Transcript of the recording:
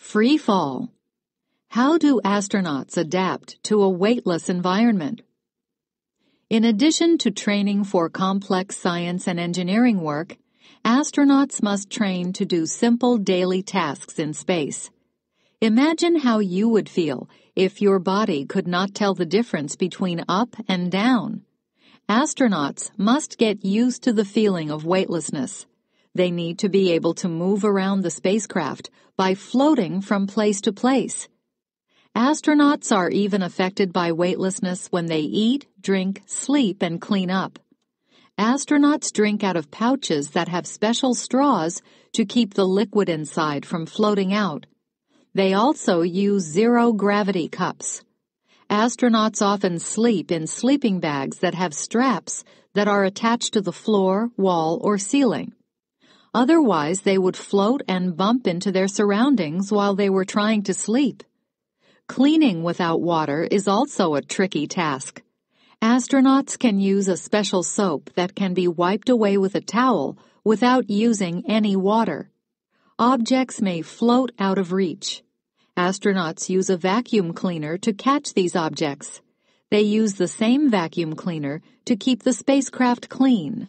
Free fall. How do astronauts adapt to a weightless environment? In addition to training for complex science and engineering work, astronauts must train to do simple daily tasks in space. Imagine how you would feel if your body could not tell the difference between up and down. Astronauts must get used to the feeling of weightlessness. They need to be able to move around the spacecraft by floating from place to place. Astronauts are even affected by weightlessness when they eat, drink, sleep, and clean up. Astronauts drink out of pouches that have special straws to keep the liquid inside from floating out. They also use zero gravity cups. Astronauts often sleep in sleeping bags that have straps that are attached to the floor, wall, or ceiling. Otherwise they would float and bump into their surroundings while they were trying to sleep. Cleaning without water is also a tricky task. Astronauts can use a special soap that can be wiped away with a towel without using any water. Objects may float out of reach. Astronauts use a vacuum cleaner to catch these objects. They use the same vacuum cleaner to keep the spacecraft clean.